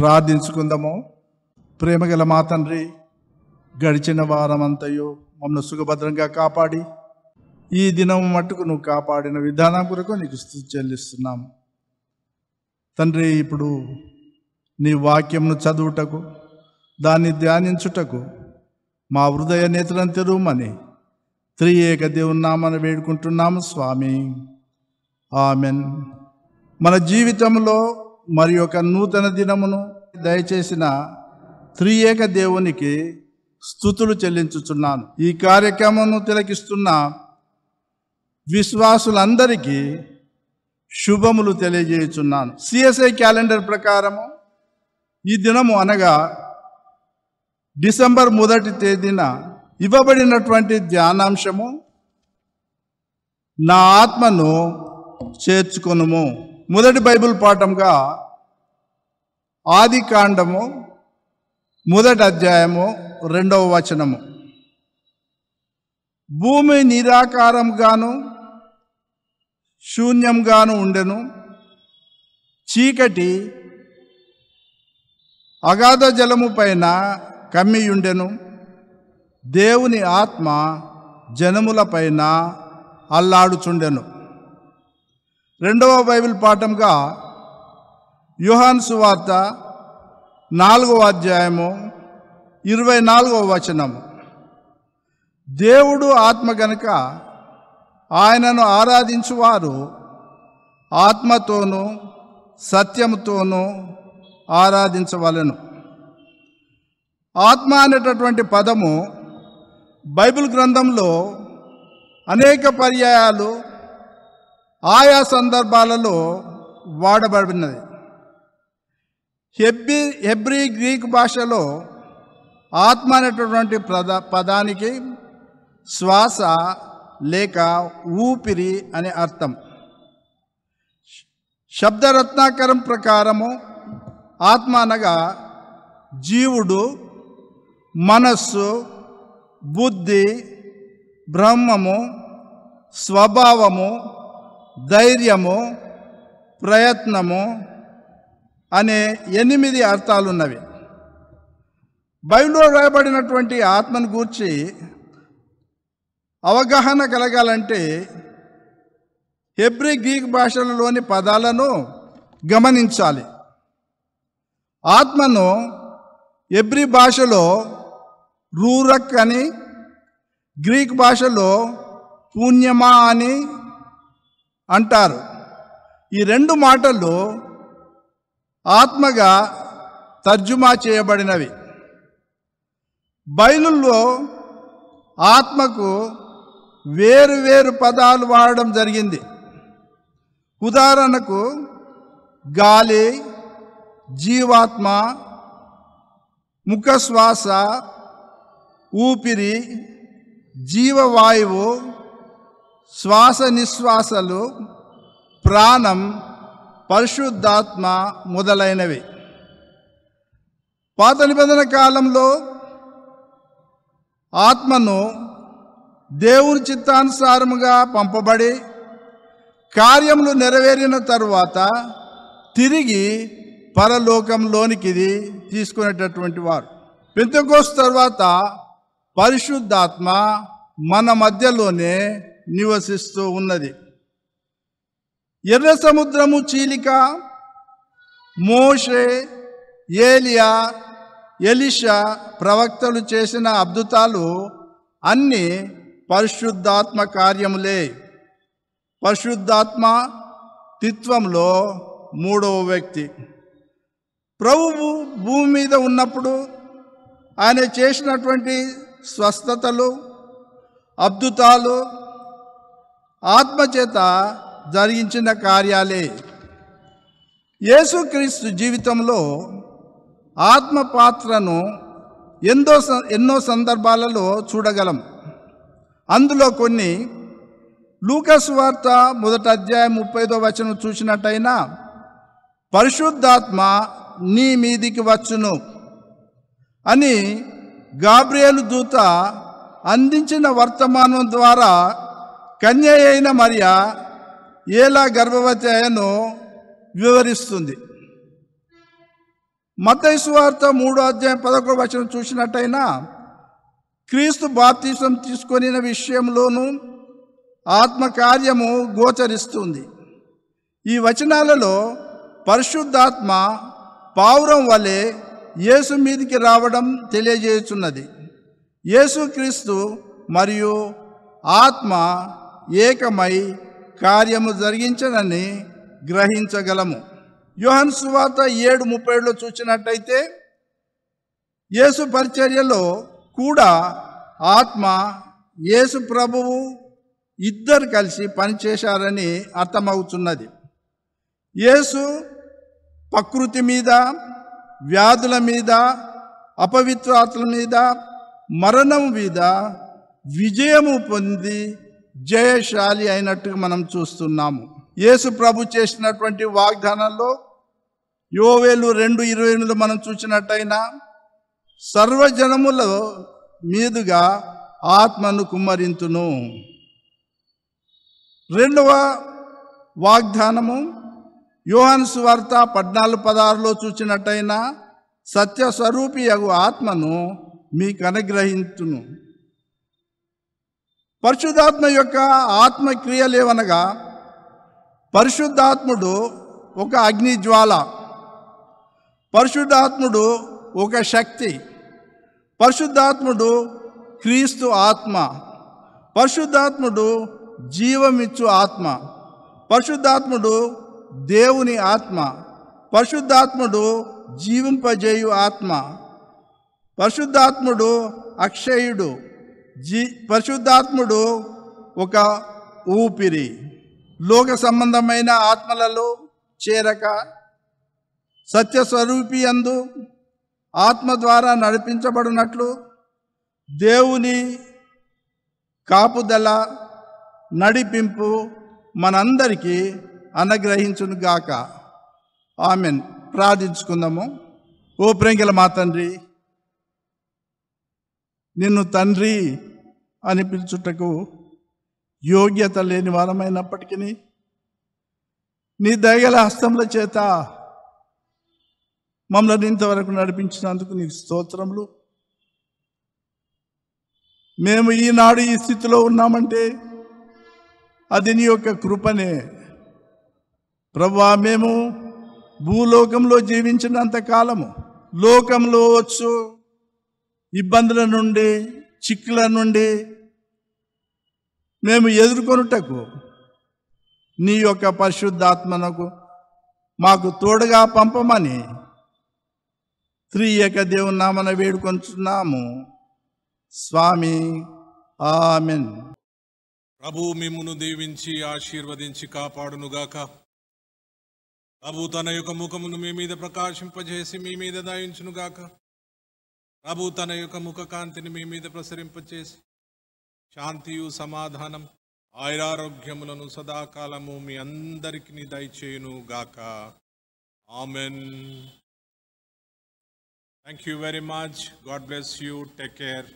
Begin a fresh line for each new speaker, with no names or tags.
ప్రార్థించుకుందాము ప్రేమగల మా తండ్రి గడిచిన వారమంతయు మమ్మల్ని సుఖభద్రంగా కాపాడి ఈ దినం మట్టుకు నువ్వు కాపాడిన విధానం కొరకు నీకు స్థుతి చెల్లిస్తున్నాం తండ్రి ఇప్పుడు నీ వాక్యంను చదువుటకు దాన్ని ధ్యానించుటకు మా హృదయ నేతలను తెరువమని త్రియేక దేవున్నామని వేడుకుంటున్నాము స్వామి ఆమెన్ మన జీవితంలో మరి ఒక నూతన దినమును దయచేసిన త్రియేక దేవునికి స్థుతులు చెల్లించుచున్నాను ఈ కార్యక్రమంను తిలకిస్తున్న విశ్వాసులందరికీ శుభములు తెలియజేయుచున్నాను సిఎస్ఐ క్యాలెండర్ ప్రకారము ఈ దినము అనగా డిసెంబర్ మొదటి తేదీన ఇవ్వబడినటువంటి ధ్యానాంశము నా ఆత్మను చేర్చుకొనుము మొదటి బైబిల్ పాఠంగా ఆది కాండము మొదటి అధ్యాయము రెండవ వచనము భూమి నిరాకారంగాను శూన్యంగాను ఉండెను చీకటి అగాధ జలము పైన కమ్మియుండెను దేవుని ఆత్మ జనముల పైన అల్లాడుచుండెను రెండవ బైబిల్ పాఠంగా యుహాన్ సువార్త నాలుగవ అధ్యాయము ఇరవై నాలుగవ వచనము దేవుడు ఆత్మ గనుక ఆయనను ఆరాధించువారు ఆత్మతోనూ సత్యముతోనూ ఆరాధించవలను ఆత్మ అనేటటువంటి పదము బైబిల్ గ్రంథంలో అనేక పర్యాయాలు ఆయా సందర్భాలలో వాడబడినది హెబ్బీ హెబ్రీ గ్రీక్ భాషలో ఆత్మ అనేటటువంటి ప్రద పదానికి శ్వాస లేక ఊపిరి అనే అర్థం శబ్దరత్నాకరం ప్రకారము ఆత్మ అనగా జీవుడు మనస్సు బుద్ధి బ్రహ్మము స్వభావము ధైర్యము ప్రయత్నము అనే ఎనిమిది అర్థాలున్నవి బైబిల్లో రాయబడినటువంటి ఆత్మను గూర్చి అవగాహన కలగాలంటే హెబ్రి గ్రీక్ భాషలలోని పదాలను గమనించాలి ఆత్మను ఎబ్రి భాషలో రూరక్ అని గ్రీక్ భాషలో పుణ్యమా అని అంటారు ఈ రెండు మాటలు ఆత్మగా తర్జుమా చేయబడినవి బైలుల్లో ఆత్మకు వేరు వేరు పదాలు వాడడం జరిగింది ఉదాహరణకు గాలి జీవాత్మ ముఖశ్వాస ఊపిరి జీవవాయువు శ్వాస నిశ్వాసలు ప్రాణం పరిశుద్ధాత్మ మొదలైనవి పాత నిబంధన కాలంలో ఆత్మను దేవుని చిత్తానుసారముగా పంపబడి కార్యములు నెరవేరిన తరువాత తిరిగి పరలోకంలోనికి ఇది తీసుకునేటటువంటి వారు పెంతకోస్ తర్వాత పరిశుద్ధాత్మ మన మధ్యలోనే నివసిస్తూ ఉన్నది ఎర్ర సముద్రము చీలిక మోషే ఏలియా ఎలిషా ప్రవక్తలు చేసిన అద్భుతాలు అన్నీ పరిశుద్ధాత్మ కార్యములే పరిశుద్ధాత్మ తిత్వంలో మూడవ వ్యక్తి ప్రభువు భూమి మీద ఉన్నప్పుడు ఆయన చేసినటువంటి స్వస్థతలు అద్భుతాలు ఆత్మచేత జరిగించిన కార్యాలే యేసుక్రీస్తు జీవితంలో ఆత్మ పాత్రను ఎంతో ఎన్నో సందర్భాలలో చూడగలం అందులో కొన్ని లూకస్ వార్త మొదటి అధ్యాయం ముప్పైదో వచనం చూసినట్టయినా పరిశుద్ధాత్మ నీ మీదికి వచ్చును అని గాబ్రియలు దూత అందించిన వర్తమానం ద్వారా కన్య అయిన మరియా ఏలా గర్భవతి అయ్యానో వివరిస్తుంది మతైసువార్త మూడో అధ్యాయం పదకొండు వచనం చూసినట్టయినా క్రీస్తు బాప్తీసం తీసుకొని విషయంలోనూ ఆత్మకార్యము గోచరిస్తుంది ఈ వచనాలలో పరిశుద్ధాత్మ పావురం వలె యేసు మీదికి రావడం తెలియజేస్తున్నది యేసుక్రీస్తు మరియు ఆత్మ ఏకమై కార్యము జరిగించనని గ్రహించగలము యోహన్ సువార్త ఏడు ముప్పైలో చూసినట్టయితే యేసు పరిచర్యలో కూడా ఆత్మ యేసు ప్రభువు ఇద్దరు కలిసి పనిచేశారని అర్థమవుతున్నది యేసు ప్రకృతి మీద వ్యాధుల మీద అపవిత్రాత్మల మీద మరణం మీద విజయము పొంది జయశాలి అయినట్టుగా మనం చూస్తున్నాము యేసు ప్రభు చేసినటువంటి వాగ్దానంలో యోవేలు రెండు ఇరవై ఎనిమిది మనం చూసినట్టయినా సర్వజనముల మీదుగా ఆత్మను కుమ్మరింతును రెండవ వాగ్దానము యోహన్స్ వార్త పద్నాలుగు పదహారులో చూసినట్టయినా సత్యస్వరూపి యగు ఆత్మను మీకు అనుగ్రహించును పరిశుద్ధాత్మ యొక్క ఆత్మక్రియలేవనగా పరిశుద్ధాత్ముడు ఒక అగ్నిజ్వాల పరిశుద్ధాత్ముడు ఒక శక్తి పరిశుద్ధాత్ముడు క్రీస్తు ఆత్మ పరిశుద్ధాత్ముడు జీవమిచ్చు ఆత్మ పరిశుద్ధాత్ముడు దేవుని ఆత్మ పరిశుద్ధాత్ముడు జీవింపజేయు ఆత్మ పరిశుద్ధాత్ముడు అక్షయుడు జీ పరిశుద్ధాత్ముడు ఒక ఊపిరి లోక సంబంధమైన ఆత్మలలో చేరక సత్యస్వరూపి అందు ఆత్మ ద్వారా నడిపించబడినట్లు దేవుని కాపుదల నడిపింపు మనందరికీ అనుగ్రహించునుగాక ఆమెన్ ప్రార్థించుకుందాము ఓ ప్రింగిల మా తండ్రి నిన్ను తండ్రి అని పిలుచుటకు యోగ్యత లేని వారమైనప్పటికీ నీ దయగల హస్తముల చేత మమ్మల్ని ఇంతవరకు నడిపించినందుకు నీకు స్తోత్రములు మేము ఈనాడు ఈ స్థితిలో ఉన్నామంటే అది నీ యొక్క కృపనే ప్రభా మేము భూలోకంలో జీవించినంత కాలము లోకంలో వచ్చు ఇబ్బందుల నుండి చిక్కుల నుండి మేము ఎదుర్కొనుటకు నీ యొక్క పరిశుద్ధాత్మనకు మాకు తోడుగా పంపమని త్రీ ఏక దేవుని నామన వేడుకొంచున్నాము స్వామి ఆమెన్ ప్రభు మిమ్మును దీవించి ఆశీర్వదించి కాపాడునుగాక ప్రభు తన యొక్క ముఖమును మీ మీద ప్రకాశింపజేసి మీ మీద దాయించునుగాక ప్రభు తన యొక్క ముఖకాంతిని మీ మీద ప్రసరింపచేసి శాంతియు సమాధానం ఆయురారోగ్యములను సదాకాలము మీ అందరికీ దయచేయును గాక amen thank you very much God bless you take care